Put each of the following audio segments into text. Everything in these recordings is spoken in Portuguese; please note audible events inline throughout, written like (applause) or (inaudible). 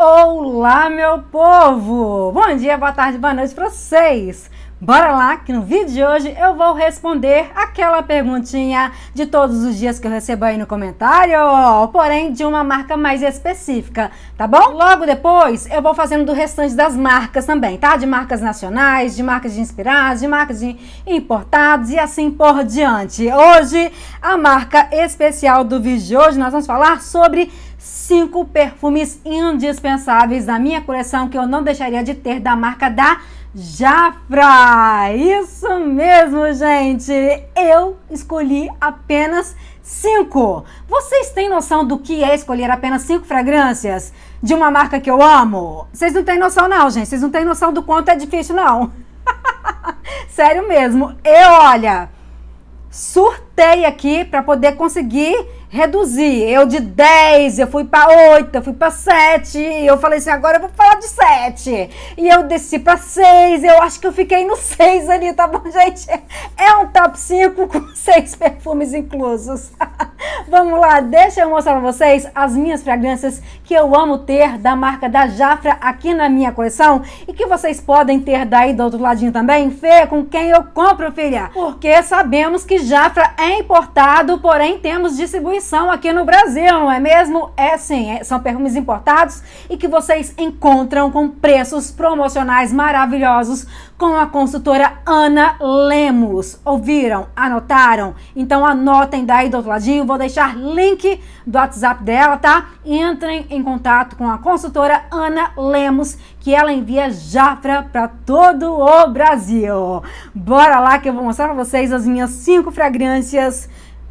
Olá, meu povo! Bom dia, boa tarde, boa noite para vocês! Bora lá que no vídeo de hoje eu vou responder aquela perguntinha de todos os dias que eu recebo aí no comentário, porém de uma marca mais específica, tá bom? Logo depois eu vou fazendo do restante das marcas também, tá? De marcas nacionais, de marcas de inspirados, de marcas de importados e assim por diante. Hoje, a marca especial do vídeo de hoje, nós vamos falar sobre cinco perfumes indispensáveis da minha coleção que eu não deixaria de ter da marca da Jafra. Isso mesmo, gente. Eu escolhi apenas cinco. Vocês têm noção do que é escolher apenas cinco fragrâncias de uma marca que eu amo? Vocês não têm noção não, gente. Vocês não têm noção do quanto é difícil não. (laughs) Sério mesmo. Eu, olha, surtei aqui para poder conseguir reduzir. Eu de 10, eu fui para 8, eu fui para 7. Eu falei assim, agora eu vou falar de 7. E eu desci para 6. Eu acho que eu fiquei no 6 ali, tá bom, (laughs) gente? É um top 5 com 6 (laughs) perfumes inclusos. Vamos lá, deixa eu mostrar pra vocês as minhas fragrâncias que eu amo ter da marca da Jafra aqui na minha coleção e que vocês podem ter daí do outro ladinho também. Fê, com quem eu compro, filha? Porque sabemos que Jafra é importado, porém temos distribuição aqui no Brasil, não é mesmo? É sim, é, são perfumes importados e que vocês encontram com preços promocionais maravilhosos com a consultora Ana Lemos. Ouviram? Anotaram? Então anotem daí do outro ladinho, vou deixar link do WhatsApp dela, tá? Entrem em contato com a consultora Ana Lemos, que ela envia Jafra para todo o Brasil. Bora lá que eu vou mostrar para vocês as minhas cinco fragrâncias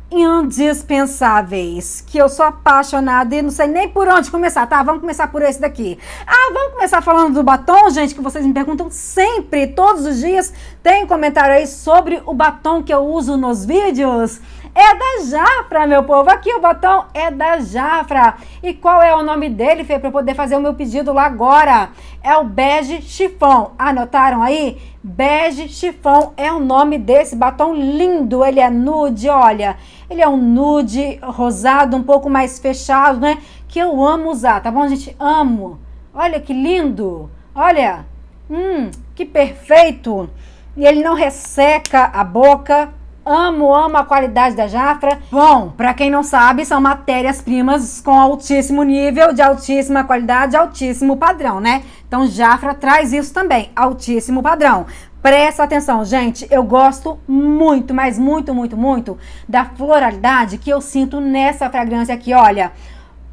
indispensáveis, que eu sou apaixonada e não sei nem por onde começar, tá? Vamos começar por esse daqui. Ah, vamos começar falando do batom, gente, que vocês me perguntam sempre, todos os dias, tem comentário aí sobre o batom que eu uso nos vídeos. É da Jafra, meu povo. Aqui o batom é da Jafra. E qual é o nome dele, Fê, para eu poder fazer o meu pedido lá agora? É o Bege Chifão. Anotaram aí? Bege Chifão é o nome desse batom lindo. Ele é nude, olha. Ele é um nude rosado, um pouco mais fechado, né? Que eu amo usar, tá bom, gente? Amo. Olha que lindo. Olha. Hum, que perfeito. E ele não resseca a boca, Amo, amo a qualidade da Jafra. Bom, para quem não sabe, são matérias-primas com altíssimo nível, de altíssima qualidade, altíssimo padrão, né? Então Jafra traz isso também, altíssimo padrão. Presta atenção, gente. Eu gosto muito, mas muito, muito, muito da floralidade que eu sinto nessa fragrância aqui. Olha,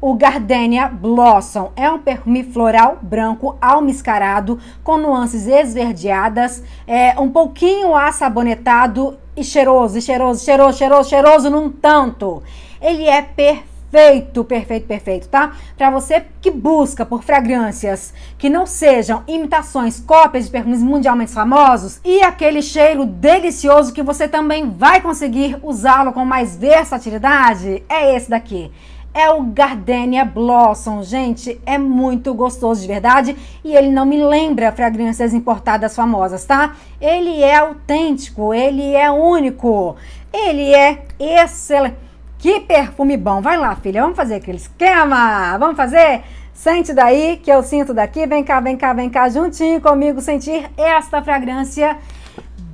o Gardenia Blossom é um perfume floral branco almiscarado com nuances esverdeadas, é um pouquinho assabonetado e cheiroso, e cheiroso, cheiroso, cheiroso, cheiroso num tanto. Ele é perfeito, perfeito, perfeito, tá? Para você que busca por fragrâncias que não sejam imitações, cópias de perfumes mundialmente famosos e aquele cheiro delicioso que você também vai conseguir usá-lo com mais versatilidade, é esse daqui é o Gardenia Blossom. Gente, é muito gostoso de verdade e ele não me lembra fragrâncias importadas famosas, tá? Ele é autêntico, ele é único, ele é excelente. Que perfume bom! Vai lá, filha, vamos fazer aquele esquema! Vamos fazer? Sente daí que eu sinto daqui, vem cá, vem cá, vem cá, juntinho comigo sentir esta fragrância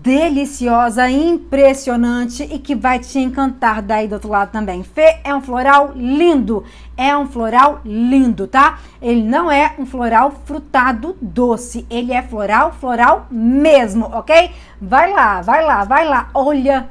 deliciosa, impressionante e que vai te encantar daí do outro lado também. Fê é um floral lindo, é um floral lindo, tá? Ele não é um floral frutado doce, ele é floral, floral mesmo, ok? Vai lá, vai lá, vai lá, olha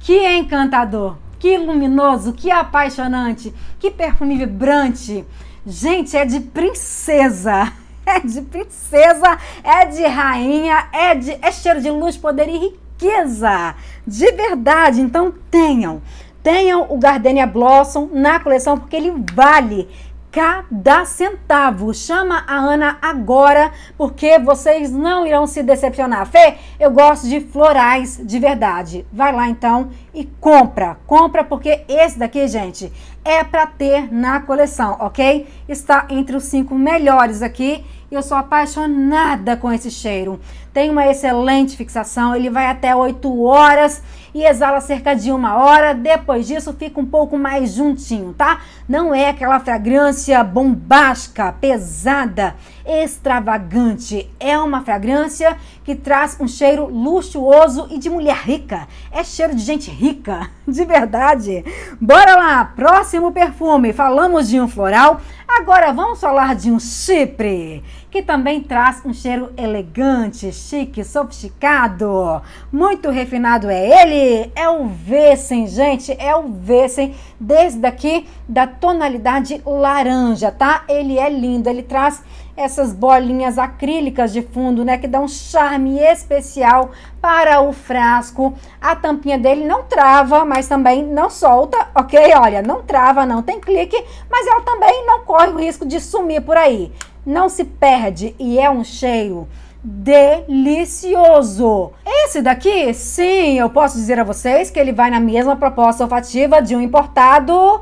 que encantador, que luminoso, que apaixonante, que perfume vibrante. Gente, é de princesa. (laughs) é de princesa, é de rainha, é de é cheiro de luz, poder e riqueza. De verdade, então tenham. Tenham o Gardenia Blossom na coleção porque ele vale cada centavo. Chama a Ana agora, porque vocês não irão se decepcionar. Fê, eu gosto de florais de verdade. Vai lá então e compra. Compra porque esse daqui, gente, é para ter na coleção, ok? Está entre os cinco melhores aqui. E eu sou apaixonada com esse cheiro. Tem uma excelente fixação, ele vai até 8 horas e exala cerca de uma hora. Depois disso, fica um pouco mais juntinho, tá? Não é aquela fragrância bombástica, pesada, extravagante. É uma fragrância que traz um cheiro luxuoso e de mulher rica. É cheiro de gente rica, (laughs) de verdade. Bora lá, próximo perfume. Falamos de um floral Agora vamos falar de um chipre, que também traz um cheiro elegante, chique, sofisticado. Muito refinado é ele, é o Vessen, gente, é o Vessen, desde aqui da tonalidade laranja, tá? Ele é lindo, ele traz essas bolinhas acrílicas de fundo, né, que dá um charme especial para o frasco. A tampinha dele não trava, mas também não solta, ok? Olha, não trava, não tem clique, mas ela também não corre o risco de sumir por aí. Não se perde e é um cheio delicioso. Esse daqui, sim, eu posso dizer a vocês que ele vai na mesma proposta olfativa de um importado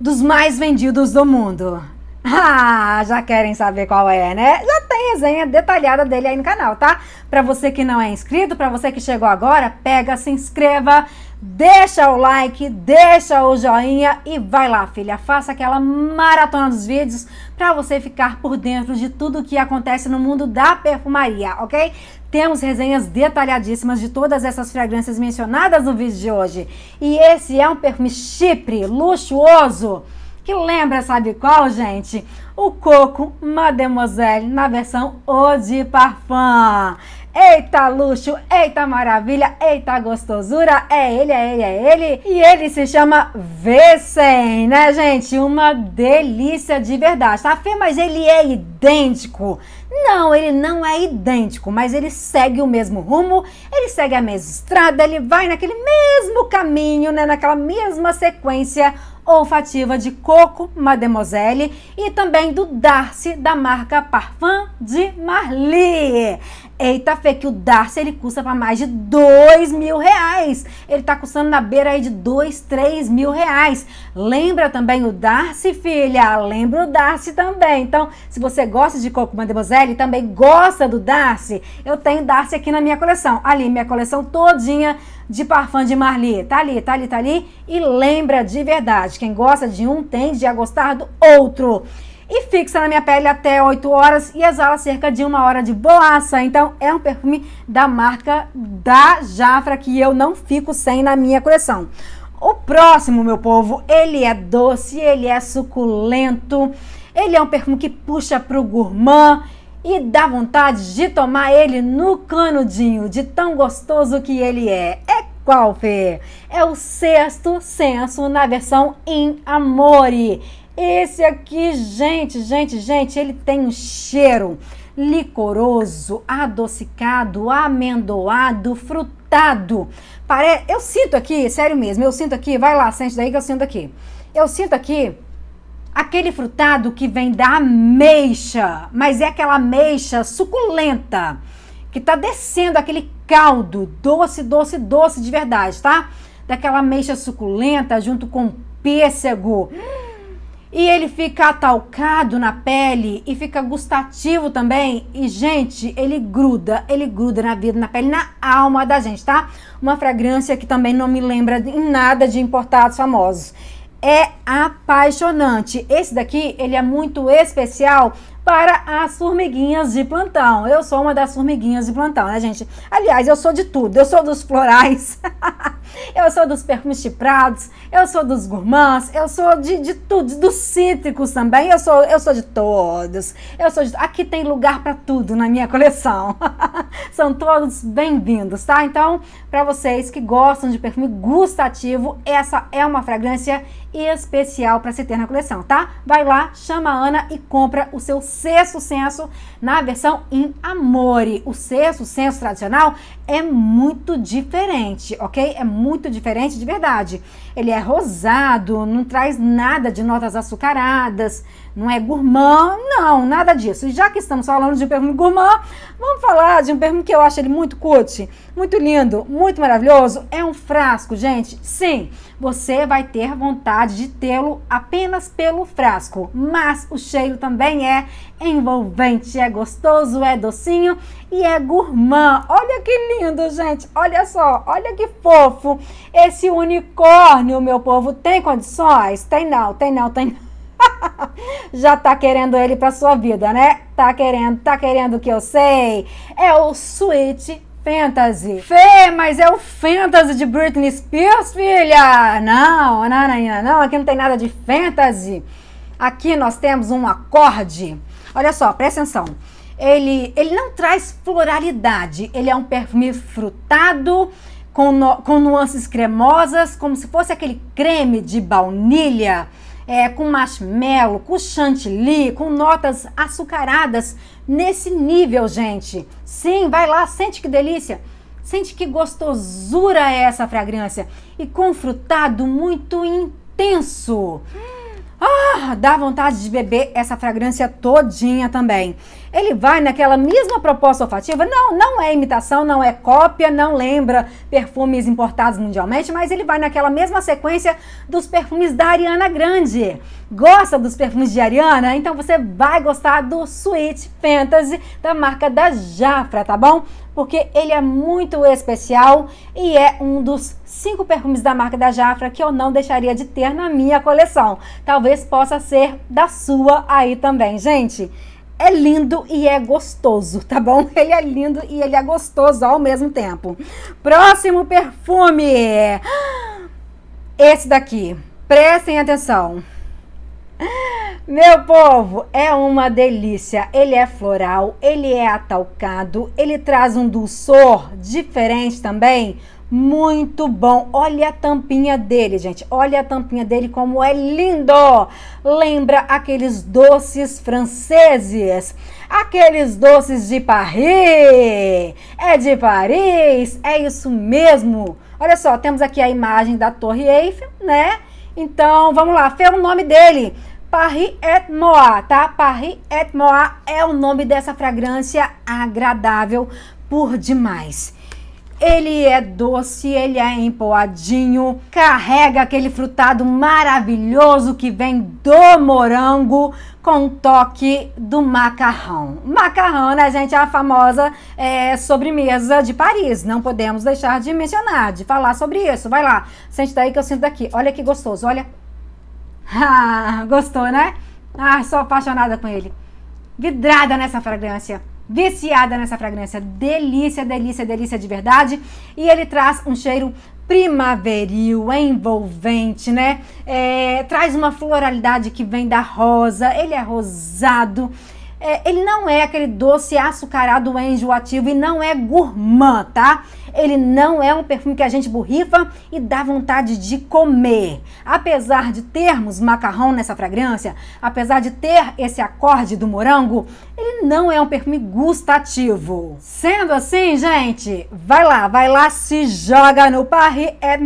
dos mais vendidos do mundo. (laughs) Ah, já querem saber qual é, né? Já tem resenha detalhada dele aí no canal, tá? Para você que não é inscrito, para você que chegou agora, pega, se inscreva, deixa o like, deixa o joinha e vai lá, filha, faça aquela maratona dos vídeos para você ficar por dentro de tudo o que acontece no mundo da perfumaria, ok? Temos resenhas detalhadíssimas de todas essas fragrâncias mencionadas no vídeo de hoje. E esse é um perfume chipre, luxuoso que lembra, sabe qual, gente? O Coco Mademoiselle na versão Eau de Parfum. Eita luxo, eita maravilha, eita gostosura, é ele, é ele, é ele. E ele se chama V V100, né, gente? Uma delícia de verdade, tá? Fê, mas ele é idêntico. Não, ele não é idêntico, mas ele segue o mesmo rumo, ele segue a mesma estrada, ele vai naquele mesmo caminho, né, naquela mesma sequência olfativa de Coco Mademoiselle e também do Darcy da marca Parfum de Marly. Eita fé que o Darcy ele custa para mais de dois mil reais. Ele tá custando na beira aí de dois, três mil reais. Lembra também o Darcy, filha? Lembra o Darcy também. Então, se você gosta de Coco Mademoiselle e também gosta do Darcy, eu tenho Darcy aqui na minha coleção. Ali, minha coleção todinha de parfum de Marli. Tá ali, tá ali, tá ali. E lembra de verdade, quem gosta de um tende a gostar do outro e fixa na minha pele até 8 horas e exala cerca de uma hora de boaça. Então é um perfume da marca da Jafra que eu não fico sem na minha coleção. O próximo, meu povo, ele é doce, ele é suculento, ele é um perfume que puxa pro gourmand e dá vontade de tomar ele no canudinho, de tão gostoso que ele é. É qual, Fê? É o sexto senso na versão em Amore. Esse aqui, gente, gente, gente, ele tem um cheiro licoroso, adocicado, amendoado, frutado. Pare... Eu sinto aqui, sério mesmo, eu sinto aqui, vai lá, sente daí que eu sinto aqui. Eu sinto aqui aquele frutado que vem da ameixa, mas é aquela ameixa suculenta, que tá descendo aquele caldo doce, doce, doce de verdade, tá? Daquela ameixa suculenta junto com pêssego. Hum e ele fica atalcado na pele e fica gustativo também. E, gente, ele gruda, ele gruda na vida, na pele, na alma da gente, tá? Uma fragrância que também não me lembra em nada de importados famosos. É apaixonante. Esse daqui, ele é muito especial para as formiguinhas de plantão. Eu sou uma das formiguinhas de plantão, né, gente? Aliás, eu sou de tudo. Eu sou dos florais, (laughs) eu sou dos perfumes prados. eu sou dos gourmands, eu sou de, de tudo, dos cítricos também. Eu sou, eu sou de todos. Eu sou de, aqui tem lugar para tudo na minha coleção. (laughs) São todos bem-vindos, tá? Então, para vocês que gostam de perfume gustativo, essa é uma fragrância especial para se ter na coleção, tá? Vai lá, chama a Ana e compra o seu sexto senso na versão em Amore. O sexto senso tradicional é muito diferente, ok? É muito diferente de verdade. Ele é rosado, não traz nada de notas açucaradas, não é gourmand, não, nada disso. E já que estamos falando de um perfume gourmand, vamos falar de um perfume que eu acho ele muito cut, muito lindo, muito maravilhoso. É um frasco, gente. Sim, você vai ter vontade de tê-lo apenas pelo frasco, mas o cheiro também é envolvente, é gostoso, é docinho e é gourmand. Olha que lindo, gente. Olha só, olha que fofo. Esse unicórnio, meu povo, tem condições? Tem não, tem não, tem (laughs) Já tá querendo ele pra sua vida, né? Tá querendo, tá querendo que eu sei. É o Sweet Fantasy. Fê, mas é o Fantasy de Britney Spears, filha! Não, não, não, não, não. Aqui não tem nada de fantasy. Aqui nós temos um acorde Olha só, presta atenção. Ele, ele não traz floralidade, ele é um perfume frutado, com, no, com nuances cremosas, como se fosse aquele creme de baunilha, é, com marshmallow, com chantilly, com notas açucaradas, nesse nível, gente. Sim, vai lá, sente que delícia. Sente que gostosura é essa fragrância. E com frutado muito intenso. Hum. Ah, dá vontade de beber essa fragrância todinha também ele vai naquela mesma proposta olfativa. Não, não é imitação, não é cópia, não lembra perfumes importados mundialmente, mas ele vai naquela mesma sequência dos perfumes da Ariana Grande. Gosta dos perfumes de Ariana? Então você vai gostar do Sweet Fantasy da marca da Jafra, tá bom? Porque ele é muito especial e é um dos cinco perfumes da marca da Jafra que eu não deixaria de ter na minha coleção. Talvez possa ser da sua aí também, gente é lindo e é gostoso, tá bom? (laughs) Ele é lindo e ele é gostoso ao mesmo tempo. Próximo perfume. Esse daqui. Prestem atenção. Meu povo, é uma delícia. Ele é floral, ele é atalcado, ele traz um dulçor diferente também muito bom. Olha a tampinha dele, gente. Olha a tampinha dele como é lindo. Lembra aqueles doces franceses. Aqueles doces de Paris. É de Paris. É isso mesmo. Olha só, temos aqui a imagem da Torre Eiffel, né? Então, vamos lá. Fê é o nome dele. Paris et Noir, tá? Paris et Noir é o nome dessa fragrância agradável por demais. Ele é doce, ele é empoadinho, carrega aquele frutado maravilhoso que vem do morango com toque do macarrão. Macarrão, né, gente, é a famosa é, sobremesa de Paris. Não podemos deixar de mencionar, de falar sobre isso. Vai lá, sente daí que eu sinto daqui. Olha que gostoso, olha. (laughs) Ah, gostou, né? Ah, sou apaixonada com ele. Vidrada nessa fragrância viciada nessa fragrância. Delícia, delícia, delícia de verdade. E ele traz um cheiro primaveril, envolvente, né? É, traz uma floralidade que vem da rosa, ele é rosado. É, ele não é aquele doce açucarado enjoativo e não é gourmand, tá? Ele não é um perfume que a gente borrifa e dá vontade de comer. Apesar de termos macarrão nessa fragrância, apesar de ter esse acorde do morango, ele não é um perfume gustativo. Sendo assim, gente, vai lá, vai lá, se joga no Paris et é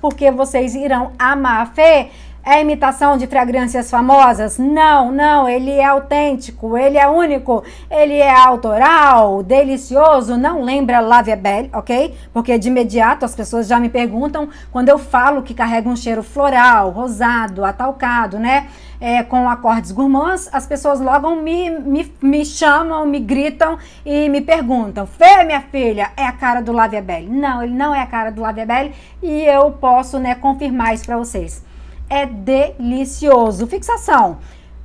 porque vocês irão amar a Fê. É imitação de fragrâncias famosas? Não, não, ele é autêntico, ele é único, ele é autoral, delicioso, não lembra Lavia Belle, ok? Porque de imediato as pessoas já me perguntam quando eu falo que carrega um cheiro floral, rosado, atalcado, né? É, com acordes gourmands, as pessoas logo me, me, me chamam, me gritam e me perguntam: Fê, minha filha, é a cara do Lavia Belle? Não, ele não é a cara do Lavia Belle e eu posso né, confirmar isso para vocês é delicioso. Fixação,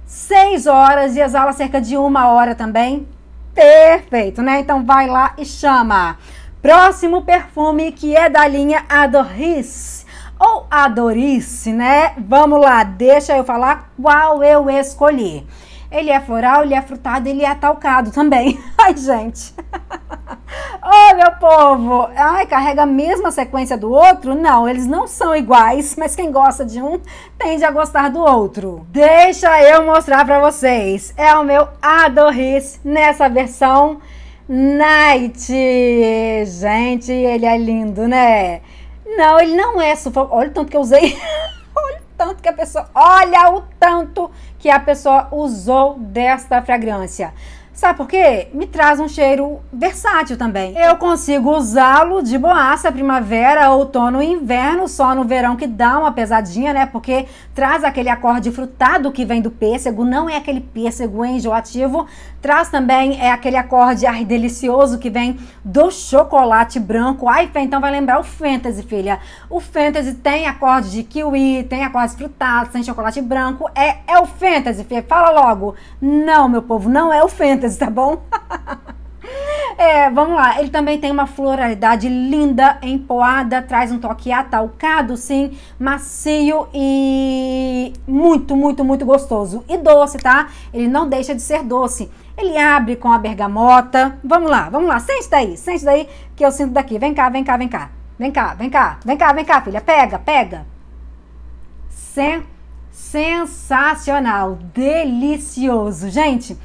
6 horas e exala cerca de uma hora também. Perfeito, né? Então vai lá e chama. Próximo perfume que é da linha Adoris ou Adorice, né? Vamos lá, deixa eu falar qual eu escolhi. Ele é floral, ele é frutado, ele é talcado também. (laughs) Ai, gente. (laughs) Ô, meu povo. Ai, carrega a mesma sequência do outro? Não, eles não são iguais, mas quem gosta de um tende a gostar do outro. Deixa eu mostrar para vocês. É o meu Adorris nessa versão Night. Gente, ele é lindo, né? Não, ele não é sufoco. Olha o tanto que eu usei. (laughs) tanto que a pessoa. Olha o tanto que a pessoa usou desta fragrância. Sabe por quê? Me traz um cheiro versátil também. Eu consigo usá-lo de boaça primavera, outono e inverno, só no verão que dá uma pesadinha, né? Porque traz aquele acorde frutado que vem do pêssego, não é aquele pêssego enjoativo. Traz também é aquele acorde ar delicioso que vem do chocolate branco. Ai, então vai lembrar o fantasy, filha. O fantasy tem acorde de kiwi, tem acordes frutados, tem chocolate branco. É, é o fantasy, filha. Fala logo. Não, meu povo, não é o fantasy tá bom? (laughs) É, vamos lá. Ele também tem uma floralidade linda, empoada, traz um toque atalcado, sim, macio e muito, muito, muito gostoso. E doce, tá? Ele não deixa de ser doce. Ele abre com a bergamota. Vamos lá, vamos lá. Sente daí, sente daí que eu sinto daqui. Vem cá, vem cá, vem cá. Vem cá, vem cá, vem cá, vem cá, filha. Pega, pega. Sen sensacional, delicioso. Gente,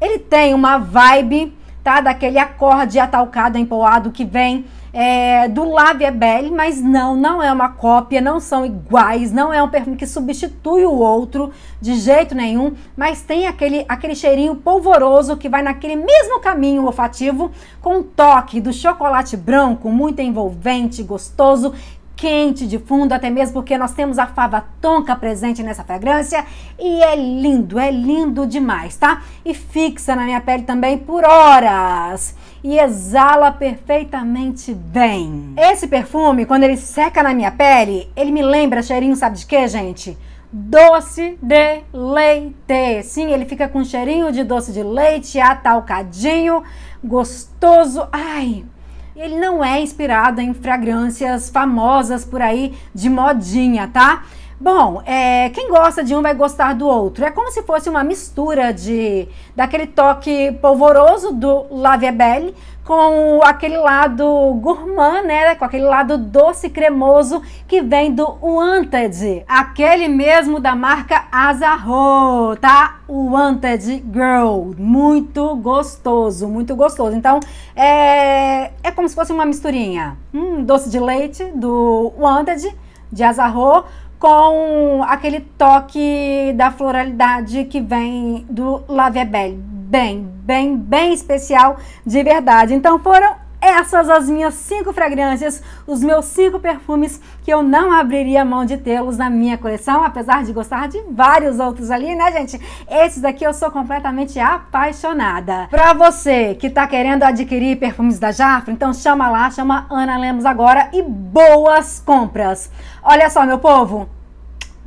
ele tem uma vibe, tá? Daquele acorde atalcado, empoado que vem é, do Lave é Belle, mas não, não é uma cópia, não são iguais, não é um perfume que substitui o outro de jeito nenhum, mas tem aquele, aquele cheirinho polvoroso que vai naquele mesmo caminho olfativo, com um toque do chocolate branco, muito envolvente, gostoso, quente de fundo, até mesmo porque nós temos a fava tonka presente nessa fragrância e é lindo, é lindo demais, tá? E fixa na minha pele também por horas e exala perfeitamente bem. Esse perfume, quando ele seca na minha pele, ele me lembra cheirinho, sabe de quê, gente? doce de leite. Sim, ele fica com um cheirinho de doce de leite, atalcadinho, gostoso. Ai, ele não é inspirado em fragrâncias famosas por aí de modinha, tá? Bom, é, quem gosta de um vai gostar do outro. É como se fosse uma mistura de daquele toque polvoroso do Laviabelle com aquele lado gourmand, né? Com aquele lado doce cremoso que vem do Wanted, aquele mesmo da marca Azarro, tá? O Wanted Girl, muito gostoso, muito gostoso. Então é, é como se fosse uma misturinha, hum, doce de leite do Wanted de Azarro com aquele toque da floralidade que vem do Lavebelle é bem, bem, bem especial de verdade. Então foram essas as minhas cinco fragrâncias, os meus cinco perfumes que eu não abriria mão de tê-los na minha coleção, apesar de gostar de vários outros ali, né, gente? Esses daqui eu sou completamente apaixonada. Pra você que tá querendo adquirir perfumes da Jafra, então chama lá, chama Ana Lemos agora e boas compras. Olha só, meu povo,